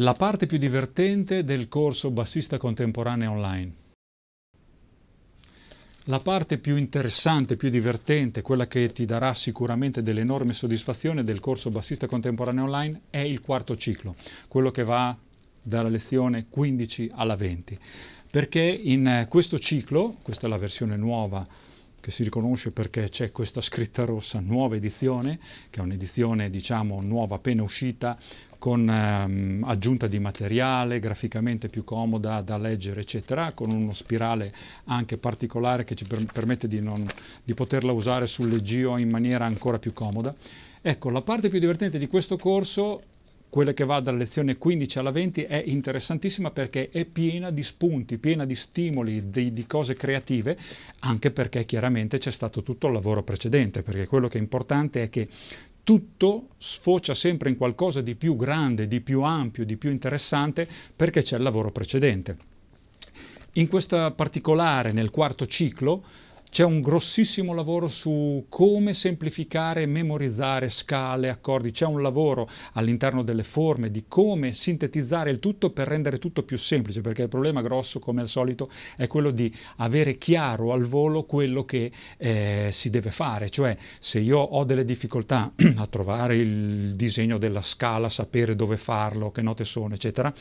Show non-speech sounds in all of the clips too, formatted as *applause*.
La parte più divertente del corso Bassista Contemporanea Online. La parte più interessante, più divertente, quella che ti darà sicuramente dell'enorme soddisfazione del corso Bassista Contemporanea Online è il quarto ciclo, quello che va dalla lezione 15 alla 20. Perché in eh, questo ciclo, questa è la versione nuova che si riconosce perché c'è questa scritta rossa, nuova edizione, che è un'edizione diciamo nuova appena uscita, con ehm, aggiunta di materiale, graficamente più comoda da leggere, eccetera, con uno spirale anche particolare che ci per permette di, non, di poterla usare sul leggio in maniera ancora più comoda. Ecco, la parte più divertente di questo corso quella che va dalla lezione 15 alla 20 è interessantissima perché è piena di spunti, piena di stimoli, di, di cose creative, anche perché chiaramente c'è stato tutto il lavoro precedente, perché quello che è importante è che tutto sfocia sempre in qualcosa di più grande, di più ampio, di più interessante perché c'è il lavoro precedente. In questo particolare, nel quarto ciclo, c'è un grossissimo lavoro su come semplificare e memorizzare scale, accordi, c'è un lavoro all'interno delle forme di come sintetizzare il tutto per rendere tutto più semplice, perché il problema grosso, come al solito, è quello di avere chiaro al volo quello che eh, si deve fare, cioè se io ho delle difficoltà *clears throat* a trovare il disegno della scala, sapere dove farlo, che note sono, eccetera,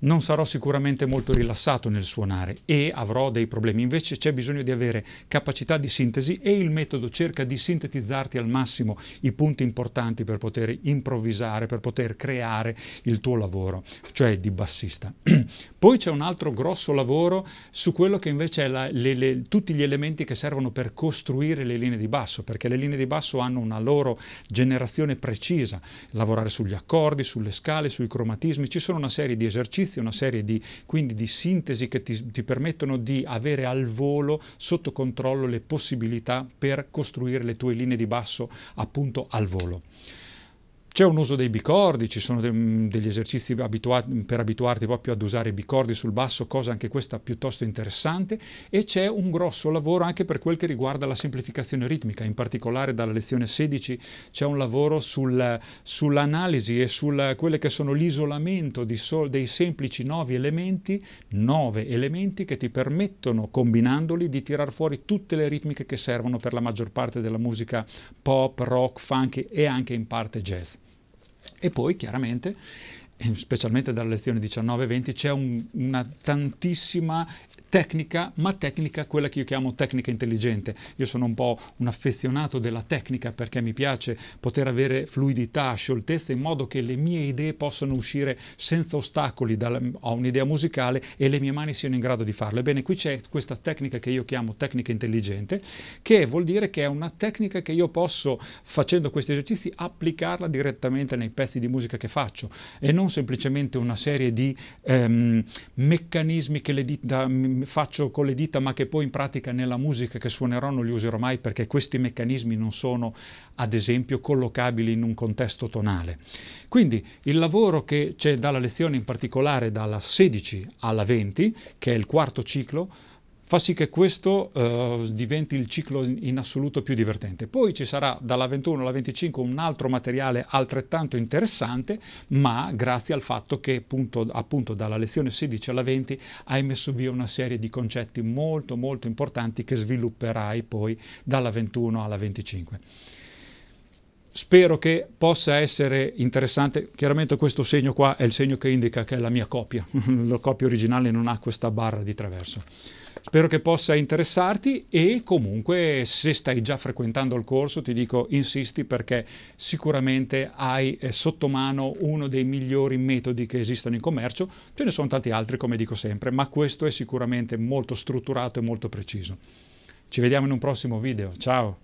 non sarò sicuramente molto rilassato nel suonare e avrò dei problemi. Invece c'è bisogno di avere capacità di sintesi e il metodo cerca di sintetizzarti al massimo i punti importanti per poter improvvisare, per poter creare il tuo lavoro, cioè di bassista. *clears throat* Poi c'è un altro grosso lavoro su quello che invece è la, le, le, tutti gli elementi che servono per costruire le linee di basso, perché le linee di basso hanno una loro generazione precisa, lavorare sugli accordi, sulle scale, sui cromatismi, ci sono una serie di esercizi esercizi, una serie di, quindi di sintesi che ti, ti permettono di avere al volo sotto controllo le possibilità per costruire le tue linee di basso appunto al volo. C'è un uso dei bicordi, ci sono de- mm, degli esercizi abituati, per abituarti proprio ad usare i bicordi sul basso, cosa anche questa piuttosto interessante, e c'è un grosso lavoro anche per quel che riguarda la semplificazione ritmica, in particolare dalla lezione 16 c'è un lavoro sul, sull'analisi e su quelle che sono l'isolamento sol- dei semplici nove elementi, nove elementi che ti permettono, combinandoli, di tirar fuori tutte le ritmiche che servono per la maggior parte della musica pop, rock, funk e anche in parte jazz. E poi chiaramente eh, specialmente dalla lezione 19-20, c'è un, una tantissima tecnica, ma tecnica, quella che io chiamo tecnica intelligente. Io sono un po' un affezionato della tecnica perché mi piace poter avere fluidità, scioltezza, in modo che le mie idee possano uscire senza ostacoli da un'idea musicale e le mie mani siano in grado di farlo. Ebbene, qui c'è questa tecnica che io chiamo tecnica intelligente, che vuol dire che è una tecnica che io posso, facendo questi esercizi, applicarla direttamente nei pezzi di musica che faccio e non non semplicemente una serie di ehm, meccanismi che dita, faccio con le dita ma che poi in pratica nella musica che suonerò non li userò mai perché questi meccanismi non sono ad esempio collocabili in un contesto tonale. Quindi il lavoro che c'è dalla lezione in particolare dalla 16 alla 20, che è il quarto ciclo, fa sì che questo uh, diventi il ciclo in assoluto più divertente. Poi ci sarà dalla 21 alla 25 un altro materiale altrettanto interessante, ma grazie al fatto che appunto, appunto dalla lezione 16 alla 20 hai messo via una serie di concetti molto molto importanti che svilupperai poi dalla 21 alla 25 spero che possa essere interessante. Chiaramente questo segno qua è il segno che indica che è la mia copia, la *laughs* copia originale non ha questa barra di traverso. Spero che possa interessarti e comunque se stai già frequentando il corso ti dico insisti perché sicuramente hai eh, sotto mano uno dei migliori metodi che esistono in commercio, ce ne sono tanti altri come dico sempre, ma questo è sicuramente molto strutturato e molto preciso. Ci vediamo in un prossimo video, ciao!